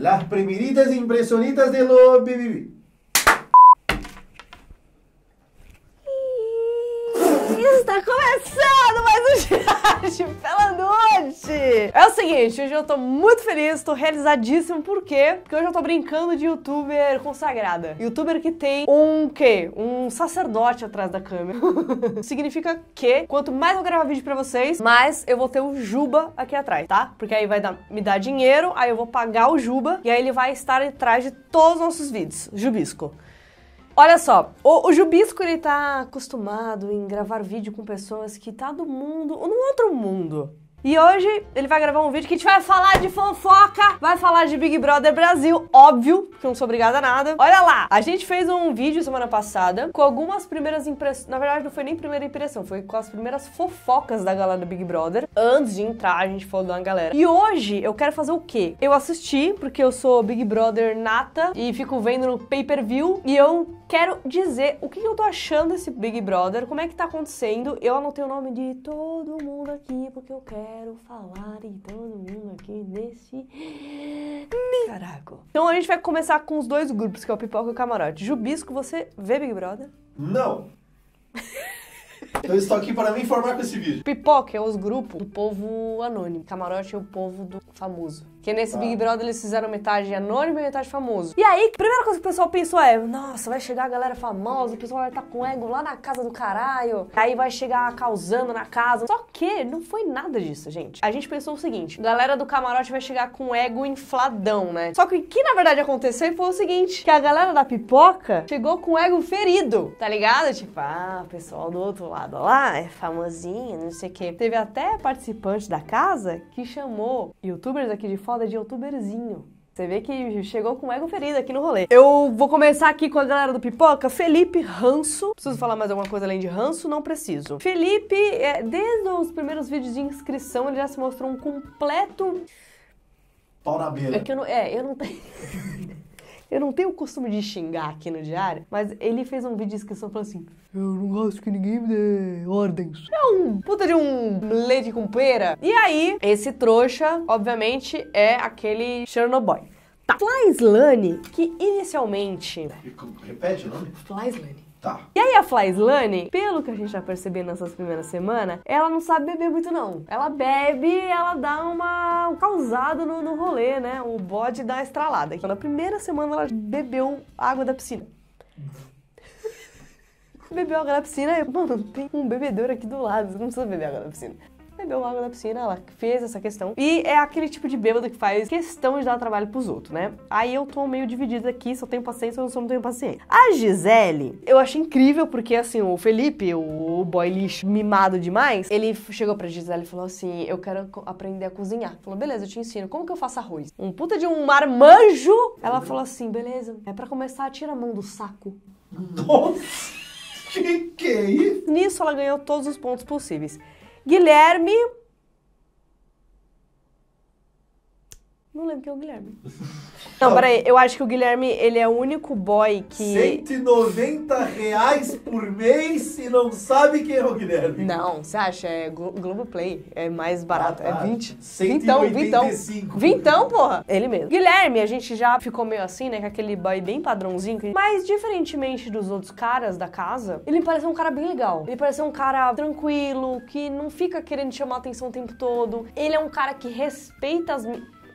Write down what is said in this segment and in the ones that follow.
Las primeritas impresionitas de los BBB. Está comenzando! Tarde pela noite! É o seguinte, hoje eu tô muito feliz, tô realizadíssimo, por quê? Porque hoje eu tô brincando de youtuber consagrada. Youtuber que tem um quê? Um sacerdote atrás da câmera. Significa que quanto mais eu gravar vídeo pra vocês, mais eu vou ter o Juba aqui atrás, tá? Porque aí vai dar, me dar dinheiro, aí eu vou pagar o Juba e aí ele vai estar atrás de todos os nossos vídeos. Jubisco. Olha só, o, o Jubisco ele tá acostumado em gravar vídeo com pessoas que tá do mundo ou num outro mundo. E hoje ele vai gravar um vídeo que a gente vai falar de fofoca, vai falar de Big Brother Brasil, óbvio, que eu não sou obrigada a nada. Olha lá, a gente fez um vídeo semana passada com algumas primeiras impressões, na verdade não foi nem primeira impressão, foi com as primeiras fofocas da galera do Big Brother. Antes de entrar, a gente falou da galera. E hoje eu quero fazer o quê? Eu assisti, porque eu sou Big Brother nata e fico vendo no pay-per-view e eu quero dizer o que eu tô achando desse Big Brother, como é que tá acontecendo. Eu anotei o nome de todo mundo aqui porque eu quero quero falar e então, todo mundo aqui nesse Caraco. Então a gente vai começar com os dois grupos, que é o Pipoca e o Camarote. Jubisco, você vê Big Brother? Não. Então, eu estou aqui para me informar com esse vídeo. Pipoca é os grupos do povo anônimo. Camarote é o povo do famoso. Que nesse tá. Big Brother eles fizeram metade anônimo e metade famoso. E aí, a primeira coisa que o pessoal pensou é: nossa, vai chegar a galera famosa, o pessoal vai estar tá com ego lá na casa do caralho. Aí vai chegar causando na casa. Só que não foi nada disso, gente. A gente pensou o seguinte: galera do camarote vai chegar com ego infladão, né? Só que o que na verdade aconteceu foi o seguinte: que a galera da pipoca chegou com ego ferido, tá ligado? Tipo, ah, o pessoal do outro lado lá é famosinho, não sei o quê. Teve até participante da casa que chamou youtubers aqui de fora foda de youtuberzinho. Você vê que chegou com ego ferido aqui no rolê. Eu vou começar aqui com a galera do Pipoca. Felipe Ranço. Preciso falar mais alguma coisa além de Ranço? Não preciso. Felipe, é, desde os primeiros vídeos de inscrição, ele já se mostrou um completo... Pau na beira. É que eu não... É, eu não tenho... Eu não tenho o costume de xingar aqui no diário, mas ele fez um vídeo de inscrição falando assim: Eu não gosto que ninguém me dê ordens. É um puta de um leite com pera. E aí, esse trouxa, obviamente, é aquele Chernobyl. Tá. Flyslane, que inicialmente. Repete o nome? Flyslane. Tá. E aí a Slane, pelo que a gente tá percebendo nessas primeiras semanas, ela não sabe beber muito não. Ela bebe, ela dá uma um causada no, no rolê, né? O bode dá uma estralada. Então, na primeira semana ela bebeu água da piscina. bebeu água da piscina, e mano, tem um bebedouro aqui do lado, você não precisa beber água da piscina bebeu água da piscina, ela fez essa questão. E é aquele tipo de bêbado que faz questão de dar trabalho pros outros, né? Aí eu tô meio dividida aqui, se eu tenho paciência ou se eu não tenho paciência. A Gisele, eu achei incrível, porque assim, o Felipe, o boy lixo mimado demais, ele chegou pra Gisele e falou assim: Eu quero aprender a cozinhar. Falou, beleza, eu te ensino. Como que eu faço arroz? Um puta de um marmanjo! Ela falou assim: beleza, é para começar, tirar a mão do saco. Nossa! Que que é isso? Nisso ela ganhou todos os pontos possíveis. Guilherme Não lembro quem é o Guilherme. Não, peraí, eu acho que o Guilherme, ele é o único boy que... 190 reais por mês e não sabe quem é o Guilherme. Não, você acha? É Glo Globoplay, é mais barato, é ah, tá. é 20. Vintão, vintão. Vintão, porra. Ele mesmo. Guilherme, a gente já ficou meio assim, né, com aquele boy bem padrãozinho. Mas, diferentemente dos outros caras da casa, ele me um cara bem legal. Ele parece um cara tranquilo, que não fica querendo chamar atenção o tempo todo. Ele é um cara que respeita as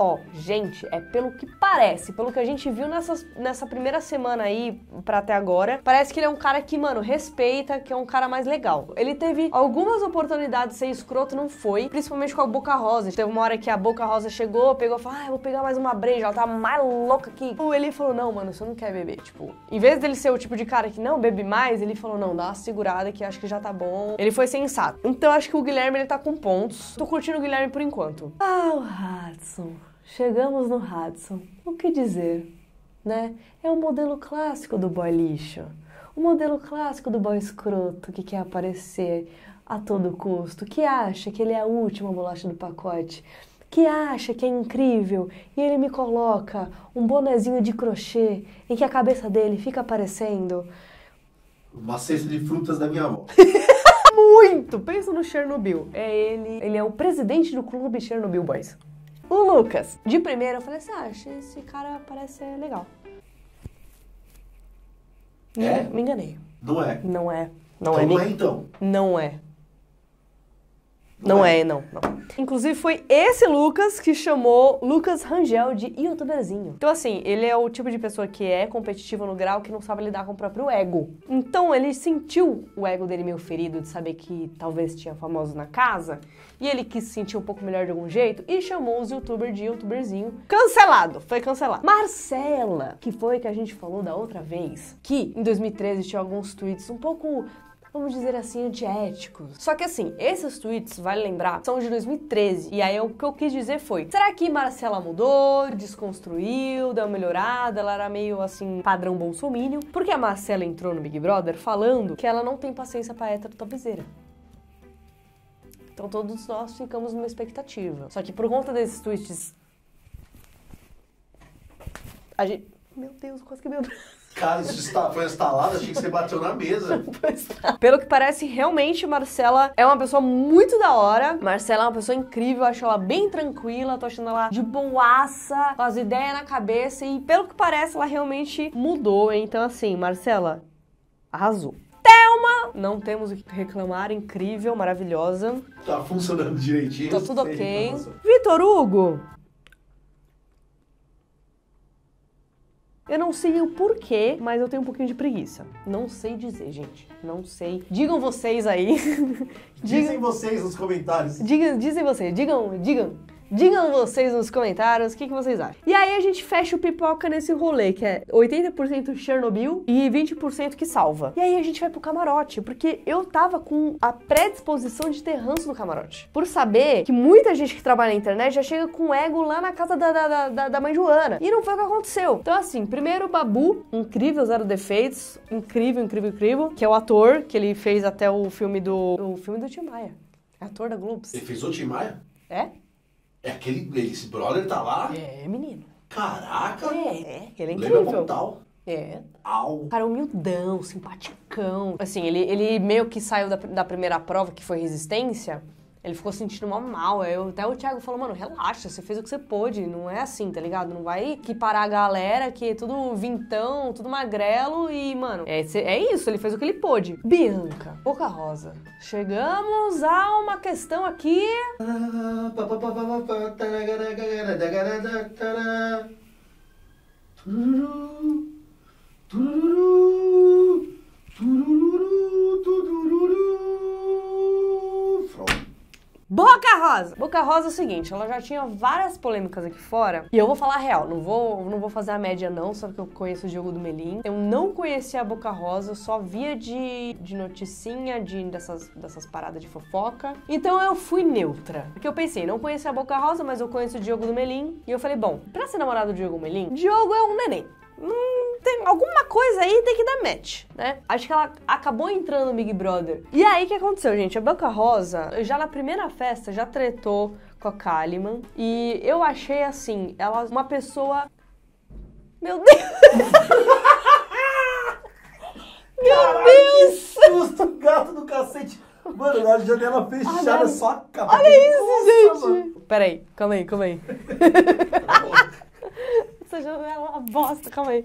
ó, gente, é pelo que parece, pelo que a gente viu nessa nessa primeira semana aí para até agora, parece que ele é um cara que, mano, respeita, que é um cara mais legal. Ele teve algumas oportunidades de ser escroto, não foi, principalmente com a Boca Rosa. Teve uma hora que a Boca Rosa chegou, pegou e falou: "Ah, eu vou pegar mais uma breja, ela tá mais louca aqui". Ele falou: "Não, mano, você não quer beber". Tipo, em vez dele ser o tipo de cara que não bebe mais, ele falou: "Não, dá uma segurada que acho que já tá bom". Ele foi sensato. Então acho que o Guilherme ele tá com pontos. Tô curtindo o Guilherme por enquanto. Ah, o Hudson chegamos no Hudson. O que dizer? Né? É o um modelo clássico do boy lixo. O um modelo clássico do boy escroto que quer aparecer a todo custo, que acha que ele é a última bolacha do pacote, que acha que é incrível e ele me coloca um bonezinho de crochê em que a cabeça dele fica aparecendo. Uma cesta de frutas da minha avó. Muito! Pensa no Chernobyl. É ele. Ele é o presidente do clube Chernobyl Boys. O Lucas. De primeira eu falei assim: ah, esse cara parece ser legal. É? Me enganei. Não é. Não é. Não é então é. Não é, então. Não é. Não, não é. é, não, não. Inclusive foi esse Lucas que chamou Lucas Rangel de youtuberzinho. Então assim, ele é o tipo de pessoa que é competitiva no grau que não sabe lidar com o próprio ego. Então ele sentiu o ego dele meio ferido de saber que talvez tinha famoso na casa e ele quis se sentir um pouco melhor de algum jeito e chamou os youtubers de youtuberzinho. Cancelado, foi cancelado. Marcela, que foi que a gente falou da outra vez, que em 2013 tinha alguns tweets um pouco vamos dizer assim, antiéticos. Só que assim, esses tweets, vale lembrar, são de 2013. E aí o que eu quis dizer foi: será que Marcela mudou, desconstruiu, deu uma melhorada? Ela era meio assim, padrão bolsominion? Porque a Marcela entrou no Big Brother falando que ela não tem paciência pra hétero topzeira. Então todos nós ficamos numa expectativa. Só que por conta desses tweets. A gente. Meu Deus, quase que meu Cara, isso está, foi instalado, achei que você bateu na mesa. Pelo que parece, realmente, Marcela é uma pessoa muito da hora. Marcela é uma pessoa incrível, acho ela bem tranquila, tô achando ela de boaça, com as ideias na cabeça. E pelo que parece, ela realmente mudou. Então, assim, Marcela, arrasou. Thelma! Não temos o que reclamar, incrível, maravilhosa. Tá funcionando direitinho. Tá tudo ok. Tá Vitor Hugo, Eu não sei o porquê, mas eu tenho um pouquinho de preguiça. Não sei dizer, gente. Não sei. Digam vocês aí. digam, dizem vocês nos comentários. Digam, dizem vocês. Digam, digam. Digam vocês nos comentários o que, que vocês acham. E aí a gente fecha o pipoca nesse rolê, que é 80% Chernobyl e 20% que salva. E aí a gente vai pro camarote, porque eu tava com a predisposição de ter ranço do camarote. Por saber que muita gente que trabalha na internet já chega com ego lá na casa da, da, da, da mãe Joana. E não foi o que aconteceu. Então, assim, primeiro o Babu, incrível, zero defeitos, incrível, incrível, incrível, que é o ator que ele fez até o filme do. O filme do Tim Maia. É ator da Globo. Ele fez o Tim Maia? É? É aquele, esse brother tá lá? É, menino. Caraca! É, é ele é incrível. Lembra tal. É. Au. Cara, humildão, simpaticão. Assim, ele, ele meio que saiu da, da primeira prova, que foi resistência, ele ficou sentindo mal, mal. Eu, até o Thiago falou, mano, relaxa, você fez o que você pôde. Não é assim, tá ligado? Não vai que parar a galera que é tudo vintão, tudo magrelo e, mano, é, é isso, ele fez o que ele pôde. Bianca, Boca Rosa. Chegamos a uma questão aqui. Tururu, tururu, tururu, tururu. Boca Rosa! Boca Rosa é o seguinte, ela já tinha várias polêmicas aqui fora, e eu vou falar a real, não vou, não vou fazer a média não, só que eu conheço o Diogo do Melim. Eu não conhecia a Boca Rosa, eu só via de, de noticinha, de, dessas, dessas paradas de fofoca. Então eu fui neutra, porque eu pensei, não conhecia a Boca Rosa, mas eu conheço o Diogo do Melim, e eu falei, bom, pra ser namorado do Diogo Melim, Diogo é um neném. Hum, tem alguma coisa aí tem que dar match, né? Acho que ela acabou entrando no Big Brother. E aí o que aconteceu, gente? A Branca Rosa, já na primeira festa, já tretou com a Kaliman. E eu achei assim, ela uma pessoa. Meu Deus! Meu Caraca, Deus! Que susto, gato do cacete! Mano, a janela fechada, Olha, só a capa. Olha isso, Nossa, gente! Mano. Peraí, calma aí, calma aí. essa janela é uma bosta, calma aí.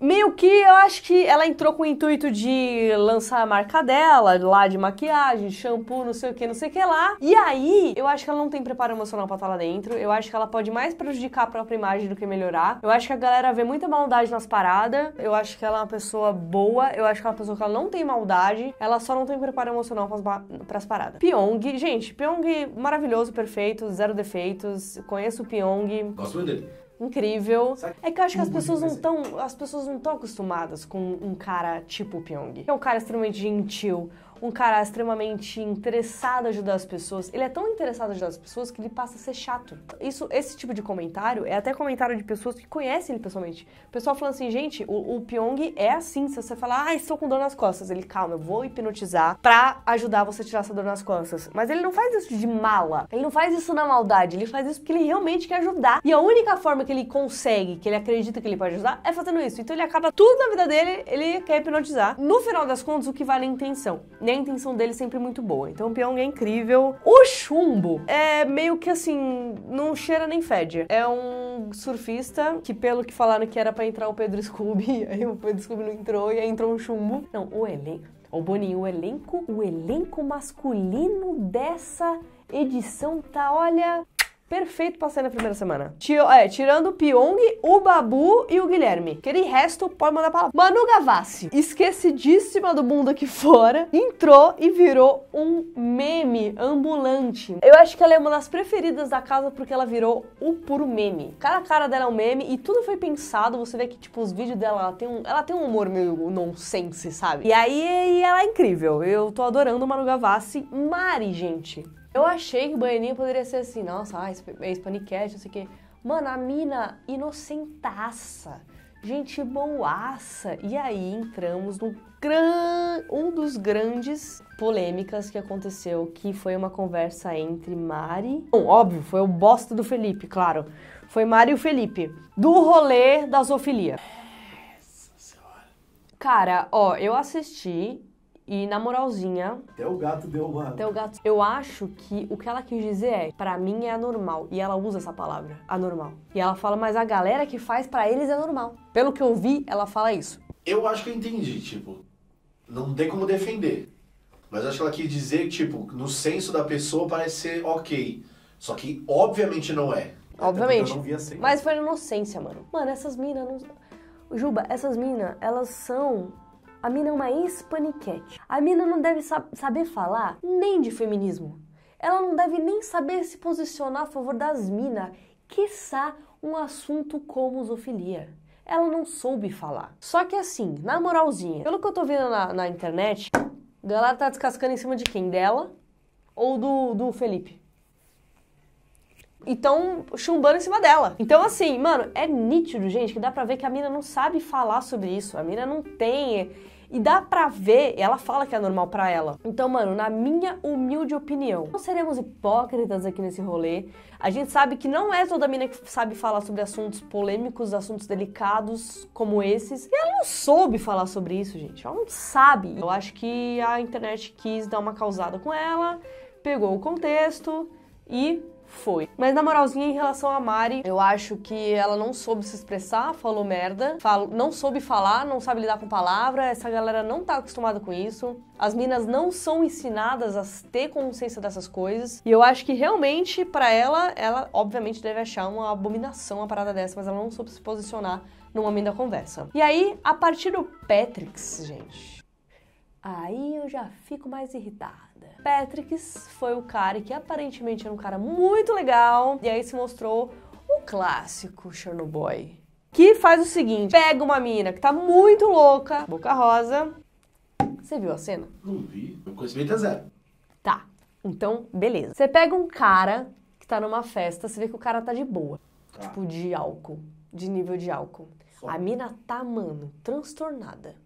Meio que eu acho que ela entrou com o intuito de lançar a marca dela, lá de maquiagem, shampoo, não sei o que, não sei o que lá. E aí, eu acho que ela não tem preparo emocional pra estar tá lá dentro. Eu acho que ela pode mais prejudicar a própria imagem do que melhorar. Eu acho que a galera vê muita maldade nas paradas. Eu acho que ela é uma pessoa boa. Eu acho que é uma pessoa que ela não tem maldade. Ela só não tem preparo emocional pras, pras paradas. Pyong, gente, Pyong maravilhoso, perfeito, zero defeitos. Conheço o Pyong. Gosto muito dele incrível. É que eu acho que as pessoas não estão, as pessoas não estão acostumadas com um cara tipo Pyong. É um cara extremamente gentil, um cara extremamente interessado em ajudar as pessoas. Ele é tão interessado em ajudar as pessoas que ele passa a ser chato. Isso, esse tipo de comentário é até comentário de pessoas que conhecem ele pessoalmente. O pessoal falando assim, gente, o, o Pyong é assim. Se você falar, ah, estou com dor nas costas, ele, calma, eu vou hipnotizar pra ajudar você a tirar essa dor nas costas. Mas ele não faz isso de mala. Ele não faz isso na maldade. Ele faz isso porque ele realmente quer ajudar. E a única forma que ele consegue, que ele acredita que ele pode ajudar, é fazendo isso. Então ele acaba tudo na vida dele, ele quer hipnotizar. No final das contas, o que vale é a intenção e a intenção dele é sempre muito boa. Então o Pyong é incrível. O chumbo é meio que assim, não cheira nem fede. É um surfista que, pelo que falaram que era para entrar o Pedro Scooby, aí o Pedro Scooby não entrou e aí entrou um chumbo. Não, o elenco. O Boninho, o elenco, o elenco masculino dessa edição tá, olha, Perfeito sair na primeira semana. Tio, é, tirando o Pyong, o Babu e o Guilherme. Aquele resto pode mandar pra lá. Manu Gavassi, esquecidíssima do mundo aqui fora, entrou e virou um meme ambulante. Eu acho que ela é uma das preferidas da casa porque ela virou o puro meme. Cada cara dela é um meme e tudo foi pensado. Você vê que, tipo, os vídeos dela, ela tem um, ela tem um humor meio nonsense, sabe? E aí e ela é incrível. Eu tô adorando Manu Gavassi. Mari, gente. Eu achei que o banheirinho poderia ser assim, nossa, ah, é panicast, não sei o quê. Mano, a mina inocentaça, gente boaça. E aí entramos num gran... um dos grandes polêmicas que aconteceu, que foi uma conversa entre Mari... Bom, óbvio, foi o bosta do Felipe, claro. Foi Mari e o Felipe, do rolê da zoofilia. Cara, ó, eu assisti e na moralzinha. Até o gato deu uma. Até o gato. Eu acho que o que ela quis dizer é: para mim é anormal. E ela usa essa palavra, anormal. E ela fala, mas a galera que faz para eles é normal. Pelo que eu vi, ela fala isso. Eu acho que eu entendi, tipo. Não tem como defender. Mas acho que ela quis dizer, tipo, no senso da pessoa parece ser ok. Só que obviamente não é. Obviamente. É, eu não vi assim. Mas foi na inocência, mano. Mano, essas minas. Não... Juba, essas minas, elas são a mina é uma hispaniquete. A mina não deve saber falar nem de feminismo. Ela não deve nem saber se posicionar a favor das minas, quiçá um assunto como zoofilia. Ela não soube falar. Só que assim, na moralzinha, pelo que eu tô vendo na, na internet, a galera tá descascando em cima de quem? Dela ou do, do Felipe? então chumbando em cima dela. Então, assim, mano, é nítido, gente, que dá pra ver que a mina não sabe falar sobre isso. A mina não tem e dá pra ver, ela fala que é normal pra ela. Então, mano, na minha humilde opinião, não seremos hipócritas aqui nesse rolê. A gente sabe que não é toda mina que sabe falar sobre assuntos polêmicos, assuntos delicados como esses. E ela não soube falar sobre isso, gente. Ela não sabe. Eu acho que a internet quis dar uma causada com ela, pegou o contexto e foi. Mas na moralzinha, em relação a Mari, eu acho que ela não soube se expressar, falou merda, falo, não soube falar, não sabe lidar com palavra, essa galera não tá acostumada com isso. As minas não são ensinadas a ter consciência dessas coisas. E eu acho que realmente, para ela, ela obviamente deve achar uma abominação a parada dessa, mas ela não soube se posicionar no momento da conversa. E aí, a partir do Patrix, gente, Aí eu já fico mais irritada. Patricks foi o cara que aparentemente era um cara muito legal e aí se mostrou o clássico Chernobyl. Que faz o seguinte: pega uma mina que tá muito louca, boca rosa. Você viu a cena? Não vi. Meu conhecimento é zero. Tá. Então, beleza. Você pega um cara que tá numa festa, você vê que o cara tá de boa. Tá. Tipo, de álcool. De nível de álcool. Só. A mina tá, mano, transtornada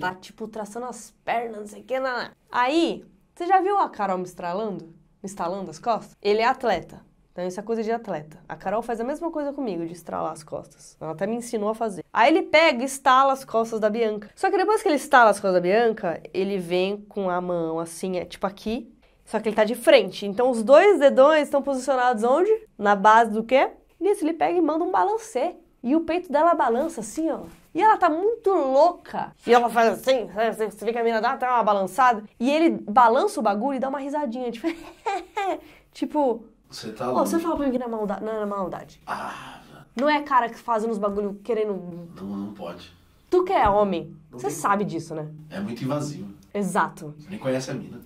Tá, tipo, traçando as pernas, não sei o que. Não, né? não. Aí, você já viu a Carol me estralando? Me estalando as costas? Ele é atleta. Então isso é coisa de atleta. A Carol faz a mesma coisa comigo, de estralar as costas. Ela até me ensinou a fazer. Aí ele pega e estala as costas da Bianca. Só que depois que ele estala as costas da Bianca, ele vem com a mão assim, é tipo aqui. Só que ele tá de frente. Então os dois dedões estão posicionados onde? Na base do quê? Nisso ele pega e manda um balancê. E o peito dela balança assim, ó. E ela tá muito louca. E ela faz assim, você vê que a mina dá até tá, uma balançada. E ele balança o bagulho e dá uma risadinha, tipo. tipo. Você tá louco. Oh, você fala pra mim que não é maldade. Não, é maldade. Ah. Não é cara que faz uns bagulho querendo. Não, não pode. Tu que é homem, não você sabe disso, né? É muito invasivo. Exato. Você nem conhece a mina.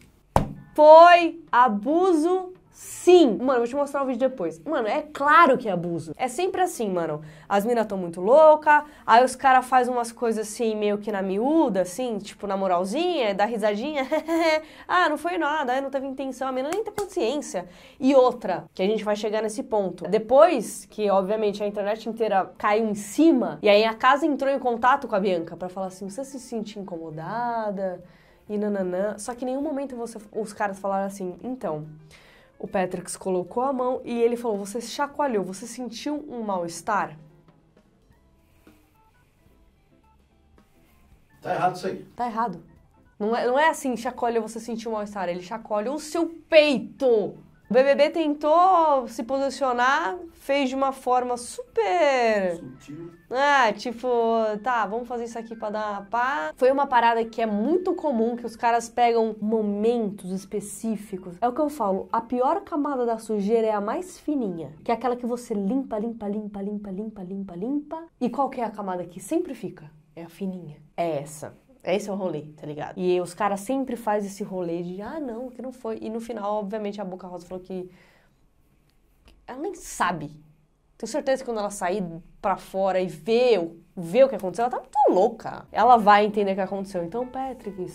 Foi abuso Sim! Mano, vou te mostrar o um vídeo depois. Mano, é claro que é abuso. É sempre assim, mano. As minas estão muito louca, aí os caras fazem umas coisas assim, meio que na miúda, assim, tipo na moralzinha, dá risadinha. ah, não foi nada, não teve intenção, a mina nem tem consciência. E outra, que a gente vai chegar nesse ponto. Depois que, obviamente, a internet inteira caiu em cima, e aí a casa entrou em contato com a Bianca para falar assim: você se sente incomodada? E nananã. Só que em nenhum momento você, os caras falaram assim, então. O Patrick colocou a mão e ele falou: Você se chacoalhou, você sentiu um mal-estar? Tá errado isso aí. Tá errado. Não é, não é assim, chacoalha você sentiu um mal-estar. Ele chacoalha o seu peito. O BBB tentou se posicionar, fez de uma forma super. ah, tipo, tá, vamos fazer isso aqui pra dar uma pá. Foi uma parada que é muito comum que os caras pegam momentos específicos. É o que eu falo, a pior camada da sujeira é a mais fininha, que é aquela que você limpa, limpa, limpa, limpa, limpa, limpa, limpa. E qual que é a camada que sempre fica? É a fininha. É essa. Esse é o rolê, tá ligado? E os caras sempre faz esse rolê de, ah, não, que não foi. E no final, obviamente, a Boca Rosa falou que. Ela nem sabe. Tenho certeza que quando ela sair pra fora e ver, ver o que aconteceu, ela tá muito louca. Ela vai entender o que aconteceu. Então, Patrick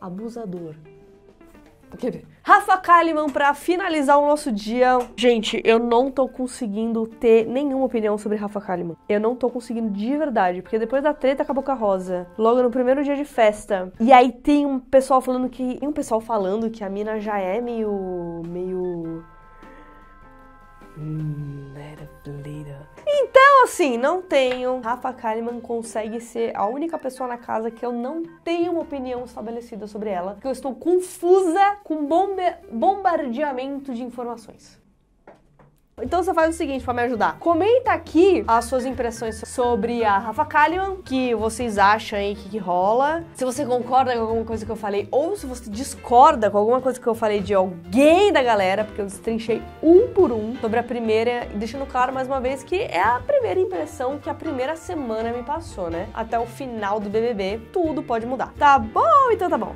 abusador. Rafa Kalimann para finalizar o nosso dia. Gente, eu não tô conseguindo ter nenhuma opinião sobre Rafa Kalimann. Eu não tô conseguindo de verdade, porque depois da treta com a Boca Rosa, logo no primeiro dia de festa, e aí tem um pessoal falando que, tem um pessoal falando que a mina já é meio meio hum, era então, assim, não tenho. Rafa Kalimann consegue ser a única pessoa na casa que eu não tenho uma opinião estabelecida sobre ela, que eu estou confusa com bombe bombardeamento de informações. Então você faz o seguinte para me ajudar. Comenta aqui as suas impressões sobre a Rafa Kalimann, que vocês acham aí que, que rola. Se você concorda com alguma coisa que eu falei ou se você discorda com alguma coisa que eu falei de alguém da galera, porque eu destrinchei um por um sobre a primeira, deixando claro mais uma vez que é a primeira impressão que a primeira semana me passou, né? Até o final do BBB, tudo pode mudar. Tá bom? Então tá bom.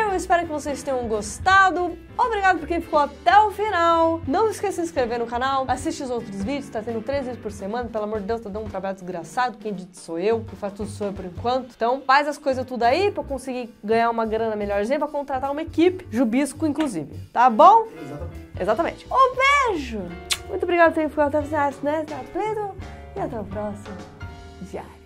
Eu espero que vocês tenham gostado. Obrigado por quem ficou até o final. Não esqueça de se inscrever no canal assiste os outros vídeos, tá tendo três vezes por semana, pelo amor de Deus, tá dando um trabalho desgraçado, quem edita sou eu, que faz tudo sou eu por enquanto. Então faz as coisas tudo aí pra conseguir ganhar uma grana melhorzinha, pra contratar uma equipe, Jubisco inclusive, tá bom? Exatamente. Exatamente. Um beijo! Muito obrigado por ter ficado até o final, né? Tá e até o próximo diário.